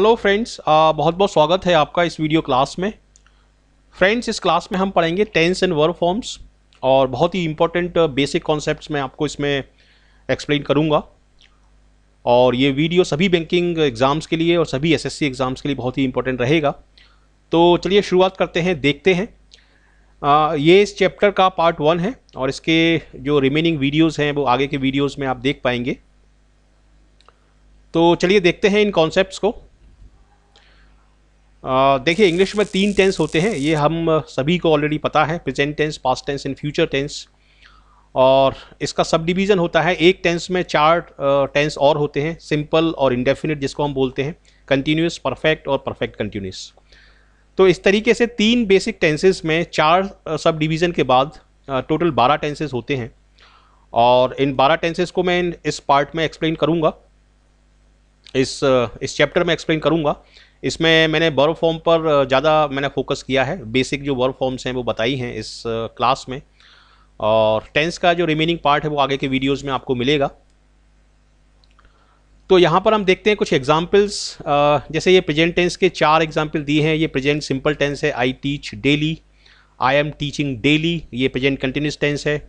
hello friends बहुत बहुत स्वागत है आपका इस वीडियो क्लास में फ्रेंड्स इस क्लास में हम पढ़ेंगे टेंस एंड वर्ब फॉर्म्स और बहुत ही इंपॉर्टेंट बेसिक कॉन्सेप्ट्स मैं आपको इसमें एक्सप्लेन करूंगा और ये वीडियो सभी बैंकिंग एग्ज़ाम्स के लिए और सभी एसएससी एग्ज़ाम्स के लिए बहुत ही इंपॉर्टेंट रहेगा तो चलिए शुरुआत करते हैं देखते हैं आ, ये इस चैप्टर का पार्ट वन है और इसके जो रिमेनिंग वीडियोज़ हैं वो आगे के वीडियोज़ में आप देख पाएंगे तो चलिए देखते हैं इन कॉन्सेप्ट को देखिए इंग्लिश में तीन टेंस होते हैं ये हम सभी को ऑलरेडी पता है present tense past tense and future tense और इसका सब डिवीज़न होता है एक टेंस में चार टेंस और होते हैं सिंपल और इंडेफिनिट जिसको हम बोलते हैं कंटिन्यूस परफेक्ट और परफेक्ट कंटिन्यूस तो इस तरीके से तीन बेसिक टेंसेस में चार सब डिवीज़न के बाद टोटल बारह टेंसेस होते हैं और इन बारह टेंसेस को मैं इस पार्ट में एक्सप्लेन करूँगा इस इस चैप्टर में एक्सप्लेन करूँगा इसमें मैंने वर्ब फॉर्म पर ज़्यादा मैंने फोकस किया है बेसिक जो वर्ब फॉर्म्स हैं वो बताई हैं इस क्लास में और टेंस का जो रिमेनिंग पार्ट है वो आगे के वीडियोज़ में आपको मिलेगा तो यहाँ पर हम देखते हैं कुछ एग्जाम्पल्स जैसे ये प्रेजेंट टेंस के चार एग्जाम्पल दिए हैं ये प्रेजेंट सिंपल टेंस है I teach daily I am teaching daily ये प्रेजेंट कंटिन्यूस टेंस है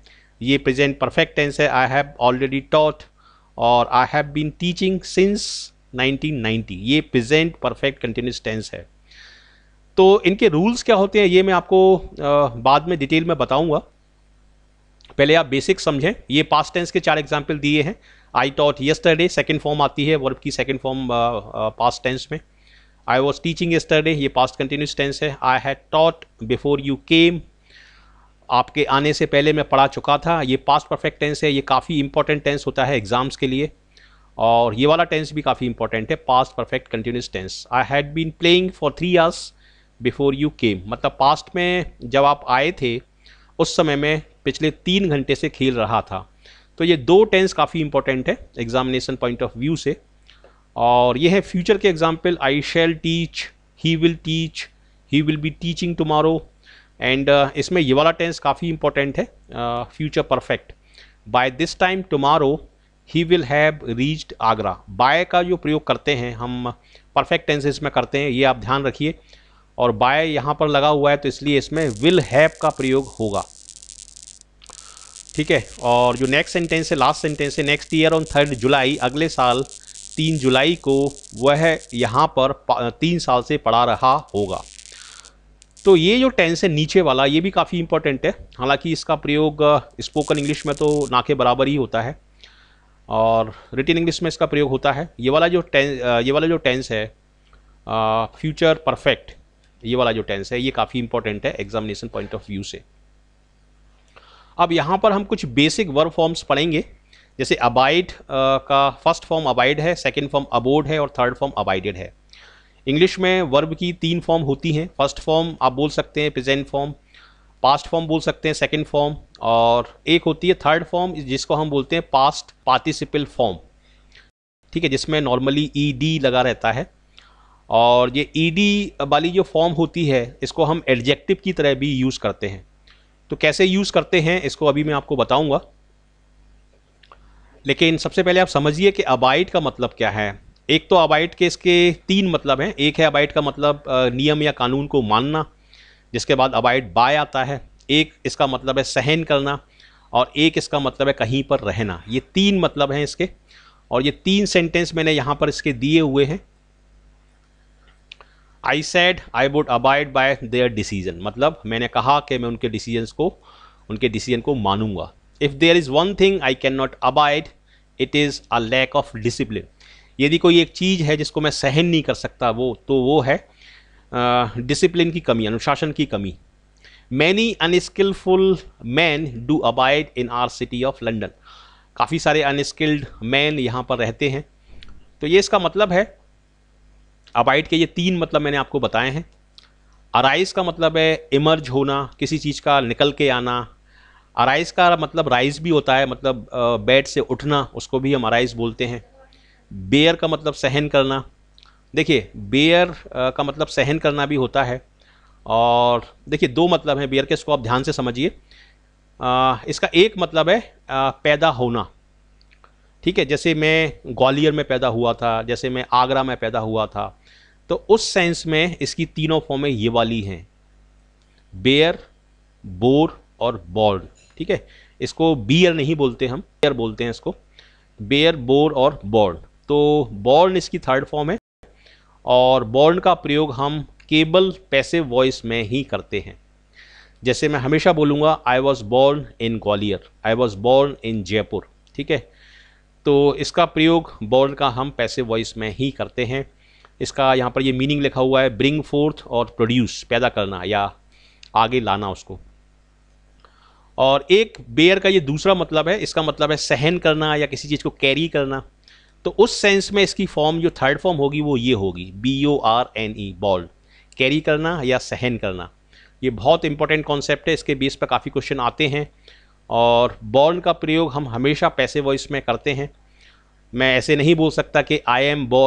ये प्रेजेंट परफेक्ट टेंस है आई हैव ऑलरेडी टॉट और I have been teaching since 1990 ये प्रेजेंट परफेक्ट कंटिन्यूस टेंस है तो इनके रूल्स क्या होते हैं ये मैं आपको आ, बाद में डिटेल में बताऊंगा पहले आप बेसिक समझें ये पास्ट टेंस के चार एग्जाम्पल दिए हैं I taught yesterday second form आती है वर्ब की सेकेंड फॉर्म पास टेंस में आई वॉज टीचिंग यस्टरडे ये पास्ट कंटिन्यूस टेंस है I had taught before you came आपके आने से पहले मैं पढ़ा चुका था ये पास्ट परफेक्ट टेंस है ये काफ़ी इंपॉर्टेंट टेंस होता है एग्जाम्स के लिए और ये वाला टेंस भी काफ़ी इंपॉर्टेंट है past perfect continuous tense I had been playing for three hours before you came मतलब पास्ट में जब आप आए थे उस समय में पिछले तीन घंटे से खेल रहा था तो ये दो टेंस काफ़ी इंपॉर्टेंट है एग्जामिनेशन पॉइंट ऑफ व्यू से और ये है फ्यूचर के example I shall teach he will teach he will be teaching tomorrow and इसमें ये वाला टेंस काफ़ी इंपॉर्टेंट है future perfect by this time tomorrow he will have reached Agra by का जो प्रयोग करते हैं हम परफेक्ट टेंस इसमें करते हैं ये आप ध्यान रखिए और बाय यहाँ पर लगा हुआ है तो इसलिए इसमें विल हैव का प्रयोग होगा ठीक है और जो नेक्स्ट सेंटेंस है लास्ट सेंटेंस है next year on third July अगले साल तीन जुलाई को वह यहाँ पर तीन साल से पढ़ा रहा होगा तो ये जो टेंस है नीचे वाला ये भी काफ़ी इंपॉर्टेंट है हालांकि इसका प्रयोग स्पोकन इंग्लिश में तो ना के बराबर ही होता है और रिटिन इंग्लिश में इसका प्रयोग होता है ये वाला जो टें ये वाला जो टेंस है फ्यूचर परफेक्ट ये वाला जो टेंस है ये काफ़ी इंपॉर्टेंट है एग्जामिनेशन पॉइंट ऑफ व्यू से अब यहाँ पर हम कुछ बेसिक वर्ब फॉर्म्स पढ़ेंगे जैसे अबाइड का फर्स्ट फॉर्म अबाइड है सेकेंड फॉर्म अबोड है और थर्ड फॉर्म अबाइडेड है इंग्लिश में वर्ब की तीन फॉर्म होती हैं फर्स्ट फॉर्म आप बोल सकते हैं प्रेजेंट फॉर्म पास्ट फॉर्म बोल सकते हैं सेकेंड फॉर्म और एक होती है थर्ड फॉर्म जिसको हम बोलते हैं पास्ट पार्टिसिपल फॉर्म ठीक है जिसमें नॉर्मली ई डी लगा रहता है और ये ई डी वाली जो फॉर्म होती है इसको हम एडजेक्टिव की तरह भी यूज़ करते हैं तो कैसे यूज़ करते हैं इसको अभी मैं आपको बताऊंगा लेकिन सबसे पहले आप समझिए कि अबाइड का मतलब क्या है एक तो अबाइड के इसके तीन मतलब हैं एक है अबाइड का मतलब नियम या कानून को मानना जिसके बाद अबाइड बाय आता है एक इसका मतलब है सहन करना और एक इसका मतलब है कहीं पर रहना ये तीन मतलब हैं इसके और ये तीन सेंटेंस मैंने यहाँ पर इसके दिए हुए हैं I said I would abide by their decision मतलब मैंने कहा कि मैं उनके डिसीजन को उनके डिसीजन को मानूंगा if there is one thing I can not abide it is a lack of discipline यदि कोई एक चीज़ है जिसको मैं सहन नहीं कर सकता वो तो वो है डिसिप्लिन की कमी अनुशासन की कमी many unskilful man do abide in our city of London काफ़ी सारे अनस्किल्ड मैन यहाँ पर रहते हैं तो ये इसका मतलब है अबाइड के ये तीन मतलब मैंने आपको बताए हैं अराइज का मतलब है इमर्ज होना किसी चीज़ का निकल के आना अराइज का मतलब राइज भी होता है मतलब बेड से उठना उसको भी हम अराइज बोलते हैं बेयर का मतलब सहन करना देखिए बेयर का मतलब सहन करना भी होता है और देखिए दो मतलब हैं बेयर के इसको आप ध्यान से समझिए इसका एक मतलब है आ, पैदा होना ठीक है जैसे मैं ग्वालियर में पैदा हुआ था जैसे मैं आगरा में पैदा हुआ था तो उस सेंस में इसकी तीनों फॉर्में ये वाली हैं बेयर बोर और बॉर्ड ठीक है इसको बियर नहीं बोलते हम बेयर बोलते हैं इसको बेयर बोर और बॉर्ड तो बॉर्न इसकी थर्ड फॉर्म है और बॉर्न का प्रयोग हम केबल पैसे वॉइस में ही करते हैं जैसे मैं हमेशा बोलूँगा I was born in Gwalior I was born in Jaipur ठीक है तो इसका प्रयोग बॉर्न का हम पैसे वॉइस में ही करते हैं इसका यहाँ पर ये मीनिंग लिखा हुआ है ब्रिंग फोर्थ और प्रोड्यूस पैदा करना या आगे लाना उसको और एक बेयर का ये दूसरा मतलब है इसका मतलब है सहन करना या किसी चीज़ को कैरी करना तो उस सेंस में इसकी फॉर्म जो थर्ड फॉर्म होगी वो ये होगी B O R N E बॉल कैरी करना या सहन करना ये बहुत इंपॉर्टेंट कॉन्सेप्ट है इसके बेस पर काफ़ी क्वेश्चन आते हैं और बॉर्न का प्रयोग हम हमेशा पैसे वॉइस में करते हैं मैं ऐसे नहीं बोल सकता कि आई एम बॉ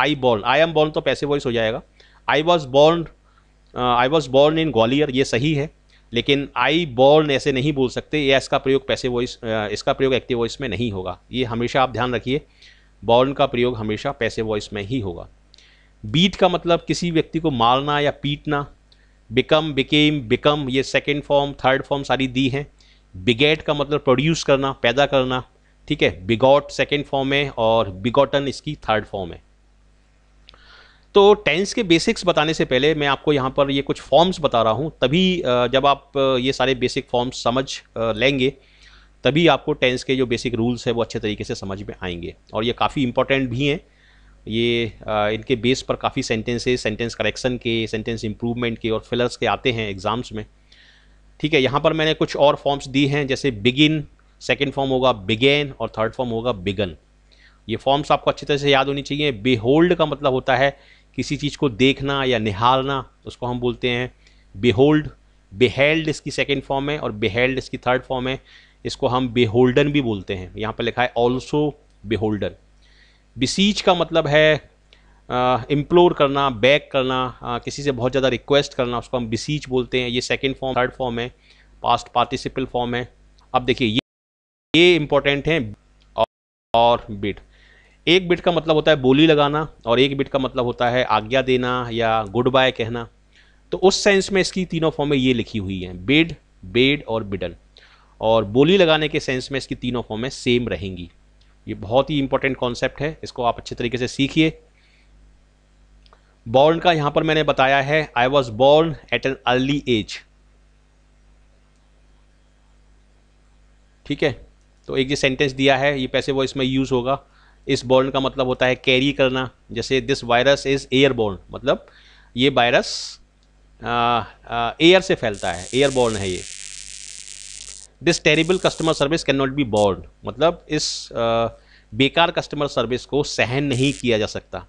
I born I am born तो पैसे वॉइस हो जाएगा I was born I was born in Gwalior ये सही है लेकिन आई बॉर्न ऐसे नहीं बोल सकते या इसका प्रयोग पैसे वॉइस इसका प्रयोग एक्टिव वॉइस में नहीं होगा ये हमेशा आप ध्यान रखिए बॉर्न का प्रयोग हमेशा पैसे वॉइस में ही होगा बीट का मतलब किसी व्यक्ति को मारना या पीटना बिकम बिकेम बिकम ये सेकेंड फॉर्म थर्ड फॉर्म सारी दी हैं बिगेट का मतलब प्रोड्यूस करना पैदा करना ठीक है बिगॉट सेकेंड फॉर्म है और बिगॉटन इसकी थर्ड फॉर्म है तो टेंस के बेसिक्स बताने से पहले मैं आपको यहाँ पर ये कुछ फॉर्म्स बता रहा हूँ तभी जब आप ये सारे बेसिक फॉर्म्स समझ लेंगे तभी आपको टेंस के जो बेसिक रूल्स हैं वो अच्छे तरीके से समझ में आएंगे और ये काफ़ी इंपॉर्टेंट भी हैं ये इनके बेस पर काफ़ी सेंटेंसेस सेंटेंस करेक्शन के सेंटेंस इम्प्रूवमेंट के और फिलर्स के आते हैं एग्ज़ाम्स में ठीक है यहाँ पर मैंने कुछ और फॉर्म्स दी हैं जैसे बिगिन सेकेंड फॉर्म होगा बिगेन और थर्ड फॉर्म होगा बिगन ये फॉर्म्स आपको अच्छी तरह से याद होनी चाहिए बेहोल्ड का मतलब होता है किसी चीज़ को देखना या निहारना उसको हम बोलते हैं बेहोल्ड बेहेल्ड इसकी सेकेंड फॉर्म है और बेहेल्ड इसकी थर्ड फॉर्म है इसको हम बेहोल्डन भी बोलते हैं यहाँ पर लिखा है ऑल्सो बेहोल्डन बिसीच का मतलब है इम्प्लोर करना बैक करना आ, किसी से बहुत ज़्यादा रिक्वेस्ट करना उसको हम बिसीच बोलते हैं ये सेकेंड फॉर्म थर्ड फॉर्म है पास्ट पार्टिसिपल फॉर्म है अब देखिए ये ये इम्पोर्टेंट हैं और बिट एक बिट का मतलब होता है बोली लगाना और एक बिट का मतलब होता है आज्ञा देना या गुड बाय कहना तो उस सेंस में इसकी तीनों फॉर्में ये लिखी हुई हैं बेड बेड और बिडन और बोली लगाने के सेंस में इसकी तीनों फॉर्में सेम रहेंगी ये बहुत ही इंपॉर्टेंट कॉन्सेप्ट है इसको आप अच्छे तरीके से सीखिए बॉर्न का यहाँ पर मैंने बताया है I was born at an early age ठीक है तो एक ये सेंटेंस दिया है ये पैसे वो इसमें यूज़ होगा इस बॉर्न का मतलब होता है कैरी करना जैसे this virus is airborne मतलब ये वायरस एयर से फैलता है एयर बॉर्न है ये this terrible customer service can not be borne मतलब इस आ, बेकार कस्टमर सर्विस को सहन नहीं किया जा सकता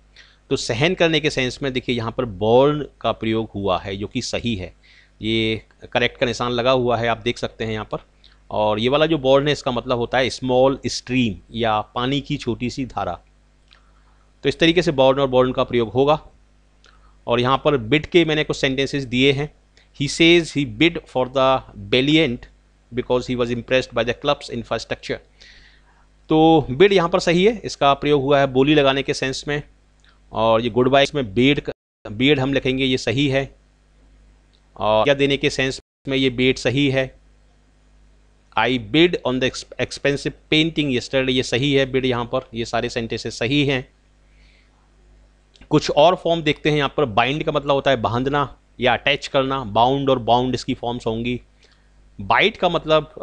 तो सहन करने के सेंस में देखिए यहाँ पर बॉर्न का प्रयोग हुआ है जो कि सही है ये करेक्ट का निशान लगा हुआ है आप देख सकते हैं यहाँ पर और ये वाला जो बॉर्ड है इसका मतलब होता है स्मॉल स्ट्रीम या पानी की छोटी सी धारा तो इस तरीके से बॉर्न और बॉर्न का प्रयोग होगा और यहाँ पर बिड के मैंने कुछ सेंटेंसेस दिए हैं he says he bid for the valiant because he was impressed by the club's infrastructure तो बिड यहाँ पर सही है इसका प्रयोग हुआ है बोली लगाने के सेंस में और ये गुड बाय इसमें बेड बेड हम लिखेंगे ये सही है और क्या देने के सेंस में ये बेड सही है I bid on the expensive painting yesterday ये सही है बिड यहाँ पर ये सारे सेंटेंसेस सही हैं कुछ और फॉर्म देखते हैं यहाँ पर बाइंड का मतलब होता है बांधना या अटैच करना बाउंड और बाउंड इसकी फॉर्म्स होंगी बाइट का मतलब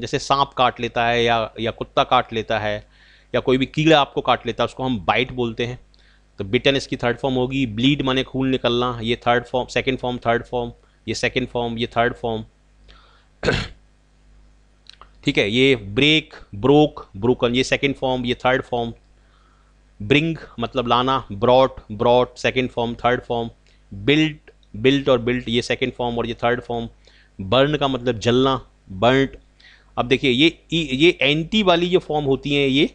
जैसे सांप काट लेता है या या कुत्ता काट लेता है या कोई भी कीड़ा आपको काट लेता है उसको हम बाइट बोलते हैं तो बिटन इसकी थर्ड फॉर्म होगी ब्लीड माने खून निकलना ये third form second form third form ये सेकेंड फॉर्म ये थर्ड फॉर्म ठीक है ये ब्रेक ब्रोक ब्रोकन ये सेकेंड फॉर्म ये थर्ड फॉर्म ब्रिंग मतलब लाना brought brought second form third form built built और बिल्ट ये सेकेंड फॉर्म और ये थर्ड फॉर्म बर्न का मतलब जलना बर्नट अब देखिए ये ये एंटी वाली जो फॉर्म होती है ये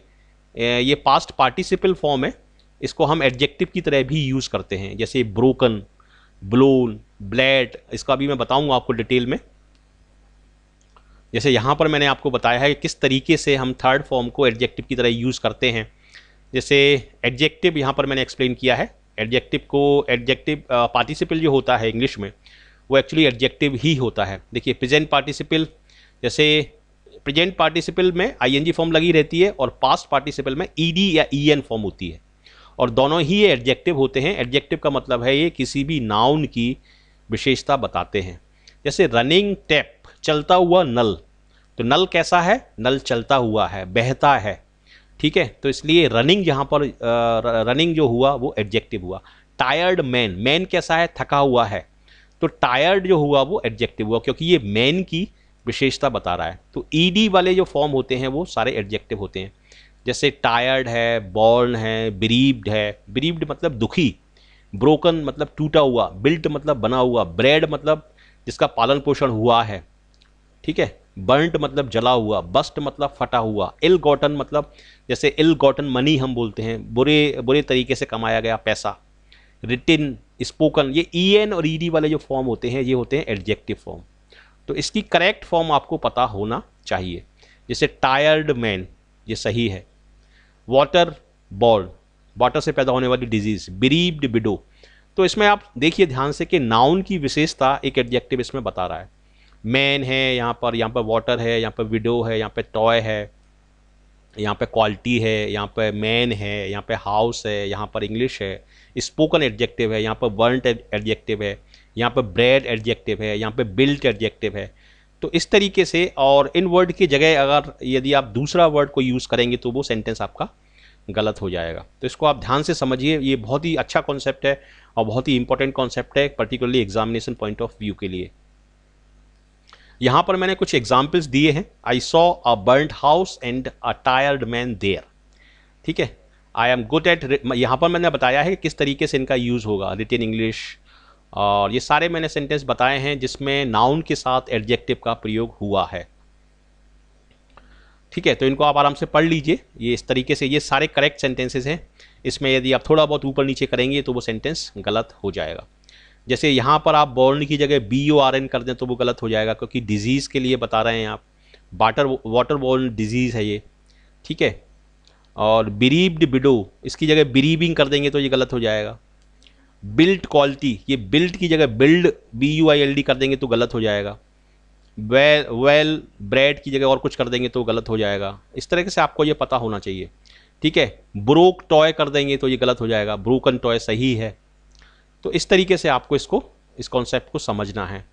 ये पास्ट पार्टिसिपल फॉर्म है इसको हम एडजेक्टिव की तरह भी यूज़ करते हैं जैसे ब्रोकन ब्लोन ब्लैट इसका भी मैं बताऊंगा आपको डिटेल में जैसे यहाँ पर मैंने आपको बताया है कि किस तरीके से हम थर्ड फॉर्म को एडजेक्टिव की तरह यूज़ करते हैं जैसे एडजेक्टिव यहाँ पर मैंने एक्सप्लेन किया है एडजेक्टिव को एडजेक्टिव पार्टिसिपल जो होता है इंग्लिश में वो एक्चुअली एडजेक्टिव ही होता है देखिए प्रेजेंट पार्टिसिपल जैसे प्रेजेंट पार्टिसिपल में आईएनजी फॉर्म लगी रहती है और पास्ट पार्टिसिपल में ईडी या ईएन फॉर्म होती है और दोनों ही ये एडजेक्टिव होते हैं एडजेक्टिव का मतलब है ये किसी भी नाउन की विशेषता बताते हैं जैसे रनिंग टैप चलता हुआ नल तो नल कैसा है नल चलता हुआ है बहता है ठीक है तो इसलिए रनिंग यहाँ पर रनिंग जो हुआ वो एडजेक्टिव हुआ टायर्ड मैन मैन कैसा है थका हुआ है तो टायर्ड जो हुआ वो एडजेक्टिव हुआ क्योंकि ये मैन की विशेषता बता रहा है तो ईडी वाले जो फॉर्म होते हैं वो सारे एडजेक्टिव होते हैं जैसे टायर्ड है बॉर्न है ब्रीव्ड है ब्रीब्ड मतलब दुखी ब्रोकन मतलब टूटा हुआ बिल्ट मतलब बना हुआ ब्रेड मतलब जिसका पालन पोषण हुआ है ठीक है बर्नड मतलब जला हुआ बस्ट मतलब फटा हुआ इल गॉटन मतलब जैसे इल गॉटन मनी हम बोलते हैं बुरे बुरे तरीके से कमाया गया पैसा रिटिन स्पोकन ये ई e एन और ई e डी वाले जो फॉर्म होते हैं ये होते हैं एडजेक्टिव फॉर्म तो इसकी करेक्ट फॉर्म आपको पता होना चाहिए जैसे टायर्ड मैन ये सही है वाटर बॉर्ड वाटर से पैदा होने वाली डिजीज बिरीब्ड बिडो तो इसमें आप देखिए ध्यान से कि नाउन की विशेषता एक एडजेक्टिव इसमें बता रहा है मैन है यहाँ पर यहाँ पर वाटर है यहाँ पर विडो है यहाँ पे टॉय है यहाँ पे क्वालिटी है यहाँ पे मैन है यहाँ पे हाउस है यहाँ पर इंग्लिश है स्पोकन एडजेक्टिव है यहाँ पर वर्ल्ड एडजेक्टिव है यहाँ पर ब्रेड एडजेक्टिव है यहाँ पर बिल्ट एडजेक्टिव है तो इस तरीके से और इन वर्ड की जगह अगर यदि आप दूसरा वर्ड को यूज़ करेंगे तो वो सेंटेंस आपका गलत हो जाएगा तो इसको आप ध्यान से समझिए ये बहुत ही अच्छा कॉन्सेप्ट है और बहुत ही इंपॉर्टेंट कॉन्सेप्ट है particularly examination point of view के लिए यहाँ पर मैंने कुछ एग्जाम्पल्स दिए हैं I saw a burned house and a tired man there ठीक है आई एम गुड एट यहाँ पर मैंने बताया है कि किस तरीके से इनका यूज़ होगा रिटेन इंग्लिश और ये सारे मैंने सेंटेंस बताए हैं जिसमें नाउन के साथ एडजेक्टिव का प्रयोग हुआ है ठीक है तो इनको आप आराम से पढ़ लीजिए ये इस तरीके से ये सारे करेक्ट सेंटेंसेस हैं इसमें यदि आप थोड़ा बहुत ऊपर नीचे करेंगे तो वो सेंटेंस गलत हो जाएगा जैसे यहाँ पर आप बॉर्न की जगह बी ओ आर एन कर दें तो वो गलत हो जाएगा क्योंकि डिजीज़ के लिए बता रहे हैं आप वाटर वाटर बॉर्न डिजीज़ है ये ठीक है और बिरीब्ड बिडो इसकी जगह बिरीबिंग कर देंगे तो ये गलत हो जाएगा बिल्ट क्वालिटी ये बिल्ट की जगह build B U I L D कर देंगे तो गलत हो जाएगा वेल वेल ब्रेड की जगह और कुछ कर देंगे तो गलत हो जाएगा इस तरीके से आपको ये पता होना चाहिए ठीक है ब्रोक टॉय कर देंगे तो ये गलत हो जाएगा ब्रोकन टॉय सही है तो इस तरीके से आपको इसको इस कॉन्सेप्ट को समझना है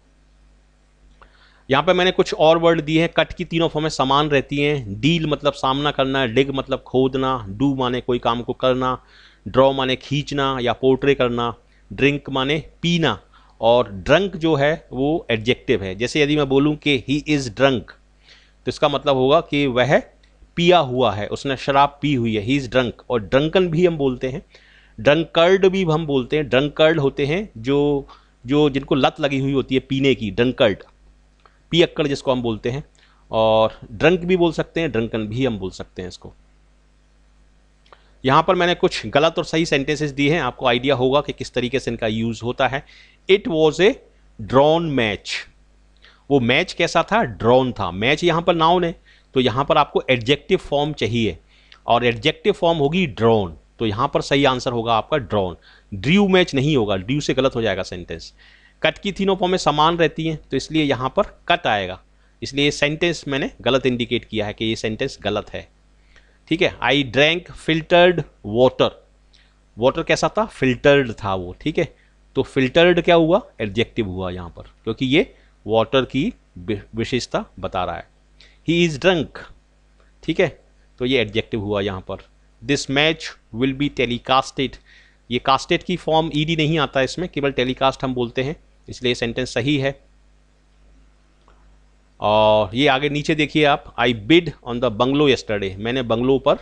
यहां पे मैंने कुछ और वर्ड दिए हैं कट की तीनों फॉर्में समान रहती हैं डील मतलब सामना करना डिग मतलब खोदना डू माने कोई काम को करना ड्रॉ माने खींचना या पोर्ट्रे करना ड्रिंक माने पीना और ड्रंक जो है वो एडजेक्टिव है जैसे यदि मैं बोलूँ कि ही इज़ ड्रंक तो इसका मतलब होगा कि वह पिया हुआ है उसने शराब पी हुई है ही इज़ ड्रंक और ड्रंकन भी हम बोलते हैं ड्रंकर्ड भी हम बोलते हैं ड्रंकर्ड होते हैं जो जो जिनको लत लगी हुई होती है पीने की ड्रंकर्ड पियक्कड़ जिसको हम बोलते हैं और ड्रंक भी बोल सकते हैं ड्रंकन भी हम बोल सकते हैं इसको यहाँ पर मैंने कुछ गलत और सही सेंटेंसेस दिए हैं आपको आइडिया होगा कि किस तरीके से इनका यूज़ होता है it was a drawn match वो मैच कैसा था ड्रॉन था मैच यहाँ पर नाउन है तो यहाँ पर आपको एडजेक्टिव फॉर्म चाहिए और एडजेक्टिव फॉर्म होगी ड्रॉन तो यहां पर सही आंसर होगा आपका ड्रॉन ड्रू मैच नहीं होगा ड्रू से गलत हो जाएगा सेंटेंस कट की तीनों फॉर्में समान रहती हैं तो इसलिए यहां पर कट आएगा इसलिए सेंटेंस मैंने गलत इंडिकेट किया है कि ये सेंटेंस गलत है ठीक है I drank filtered water water कैसा था फिल्टर्ड था वो ठीक है तो फिल्टर्ड क्या हुआ एडजेक्टिव हुआ यहाँ पर क्योंकि ये वाटर की विशेषता बता रहा है ही इज़ ड्रंक ठीक है तो ये एडजेक्टिव हुआ यहाँ पर this match will be telecasted ये कास्टेड की फॉर्म ईडी नहीं आता इसमें केवल टेलीकास्ट हम बोलते हैं इसलिए सेंटेंस सही है और ये आगे नीचे देखिए आप I bid on the bungalow yesterday मैंने बंगलो पर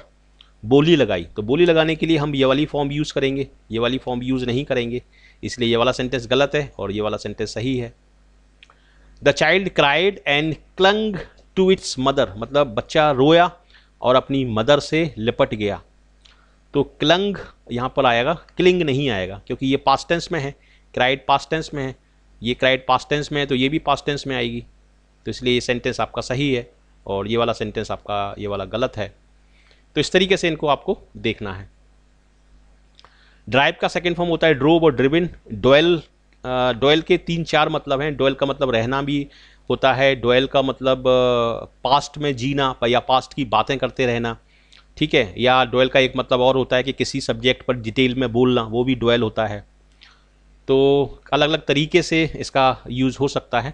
बोली लगाई तो बोली लगाने के लिए हम ये वाली फॉर्म यूज़ करेंगे ये वाली फॉर्म यूज़ नहीं करेंगे इसलिए ये वाला सेंटेंस गलत है और ये वाला सेंटेंस सही है the child cried and clung to its mother मतलब बच्चा रोया और अपनी मदर से लिपट गया तो क्लंग यहाँ पर आएगा क्लिंग नहीं आएगा क्योंकि ये पास्ट टेंस में है क्राइड पास्ट टेंस में है ये क्राइड पास्ट टेंस में है तो ये भी पास्ट टेंस में आएगी तो इसलिए ये सेंटेंस आपका सही है और ये वाला सेंटेंस आपका ये वाला गलत है तो इस तरीके से इनको आपको देखना है ड्राइव का सेकेंड फॉर्म होता है ड्रोव और ड्रिविन डोयल डोयल के तीन चार मतलब हैं डोयल का मतलब रहना भी होता है डोयल का मतलब पास्ट में जीना या पास्ट की बातें करते रहना ठीक है या डोयल का एक मतलब और होता है कि किसी सब्जेक्ट पर डिटेल में बोलना वो भी डोयल होता है तो अलग अलग तरीके से इसका यूज़ हो सकता है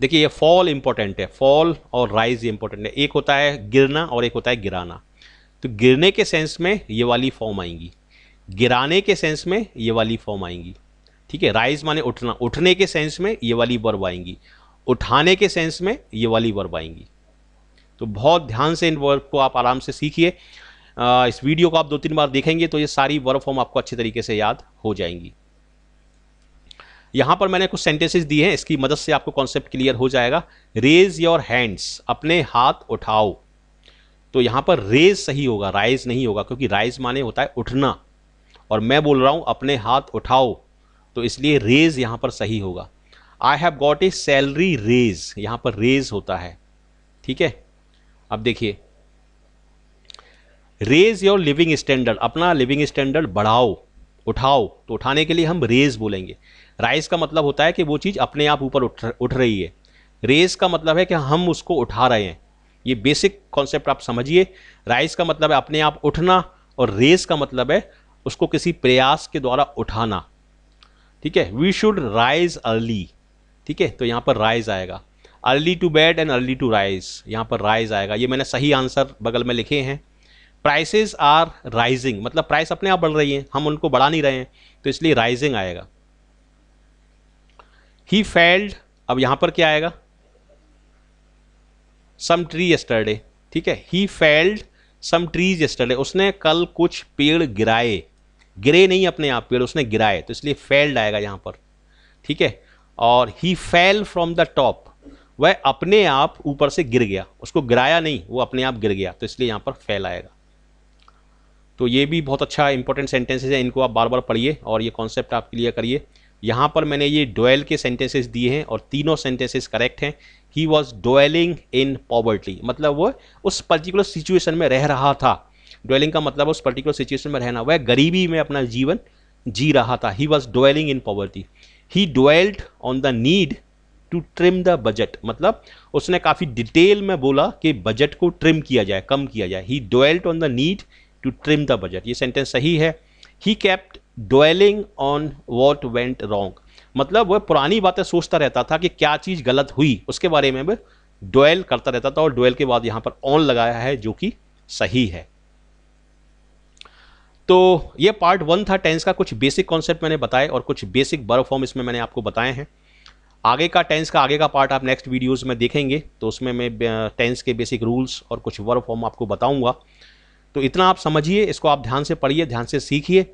देखिए ये फॉल इम्पॉर्टेंट है फॉल और राइज इम्पॉर्टेंट है एक होता है गिरना और एक होता है गिराना तो गिरने के सेंस में ये वाली फॉर्म आएंगी गिराने के सेंस में ये वाली फॉर्म आएंगी ठीक है राइज माने उठना उठने के सेंस में ये वाली वर्ब आएंगी उठाने के सेंस में ये वाली वर्ब आएंगी तो बहुत ध्यान से इन वर्ब को आप आराम से सीखिए इस वीडियो को आप दो तीन बार देखेंगे तो ये सारी वर्ब फॉर्म आपको अच्छे तरीके से याद हो जाएंगी यहां पर मैंने कुछ सेंटेंसेस दिए हैं इसकी मदद से आपको कॉन्सेप्ट क्लियर हो जाएगा रेज योर हैंड्स अपने हाथ उठाओ तो यहां पर रेज सही होगा राइज नहीं होगा क्योंकि राइज माने होता है उठना और मैं बोल रहा हूं अपने हाथ उठाओ तो इसलिए रेज यहां पर सही होगा I have got a salary raise यहां पर रेज होता है ठीक है अब देखिए रेज योर लिविंग स्टैंडर्ड अपना लिविंग स्टैंडर्ड बढ़ाओ उठाओ तो उठाने के लिए हम रेज बोलेंगे राइज का मतलब होता है कि वो चीज़ अपने आप ऊपर उठ उठ रही है रेज का मतलब है कि हम उसको उठा रहे हैं ये बेसिक कॉन्सेप्ट आप समझिए राइज का मतलब है अपने आप उठना और रेज का मतलब है उसको किसी प्रयास के द्वारा उठाना ठीक है वी शुड राइज अर्ली ठीक है तो यहाँ पर राइज आएगा early to bed and early to rise यहाँ पर राइज आएगा ये मैंने सही आंसर बगल में लिखे हैं प्राइसेस आर राइजिंग मतलब प्राइस अपने आप बढ़ रही हैं हम उनको बढ़ा नहीं रहे हैं तो इसलिए राइजिंग आएगा ही फेल्ड अब यहाँ पर क्या आएगा सम ट्री यस्टरडे ठीक है he felled some trees yesterday उसने कल कुछ पेड़ गिराए गिरे नहीं अपने आप पेड़ उसने गिराए तो इसलिए फेल्ड आएगा यहाँ पर ठीक है और he fell from the top वह अपने आप ऊपर से गिर गया उसको गिराया नहीं वो अपने आप गिर गया तो इसलिए यहाँ पर फेल आएगा तो ये भी बहुत अच्छा इंपॉर्टेंट सेंटेंसेज है इनको आप बार बार पढ़िए और ये कॉन्सेप्ट आप क्लियर करिए यहाँ पर मैंने ये डोयल के सेंटेंसेस दिए हैं और तीनों सेंटेंसेस करेक्ट हैं ही वॉज डोएलिंग इन पॉवर्टी मतलब वो उस पर्टिकुलर सिचुएशन में रह रहा था ड्वेलिंग का मतलब उस पर्टिकुलर सिचुएशन में रहना वह गरीबी में अपना जीवन जी रहा था he was dwelling in poverty he dwelt on the need to trim the budget मतलब उसने काफ़ी डिटेल में बोला कि बजट को ट्रिम किया जाए कम किया जाए ही dwelt on the need to trim the budget ये सेंटेंस सही है ही kept dwelling on what went wrong मतलब वह पुरानी बातें सोचता रहता था कि क्या चीज़ गलत हुई उसके बारे में वह डोयल करता रहता था और डोएल के बाद यहाँ पर ऑन लगाया है जो कि सही है तो ये पार्ट वन था टेंस का कुछ बेसिक कॉन्सेप्ट मैंने बताए और कुछ बेसिक बर्व फॉर्म इसमें मैंने आपको बताए हैं आगे का टेंस का आगे का पार्ट आप नेक्स्ट वीडियोस में देखेंगे तो उसमें मैं टेंस के बेसिक रूल्स और कुछ वर्ब फॉर्म आपको बताऊंगा तो इतना आप समझिए इसको आप ध्यान से पढ़िए ध्यान से सीखिए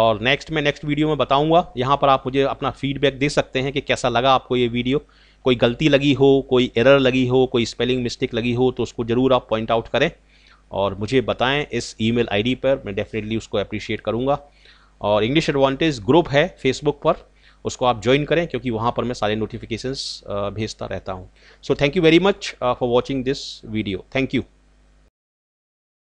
और नेक्स्ट मैं नेक्स्ट वीडियो में बताऊंगा यहाँ पर आप मुझे अपना फीडबैक दे सकते हैं कि कैसा लगा आपको ये वीडियो कोई गलती लगी हो कोई एरर लगी हो कोई स्पेलिंग मिस्टेक लगी हो तो उसको ज़रूर आप पॉइंट आउट करें और मुझे बताएं इस ईमेल आईडी पर मैं डेफिनेटली उसको अप्रिशिएट करूँगा और इंग्लिश एडवांटेज ग्रुप है फेसबुक पर उसको आप ज्वाइन करें क्योंकि वहाँ पर मैं सारे नोटिफिकेशंस भेजता रहता हूँ so thank you very much for watching this video thank you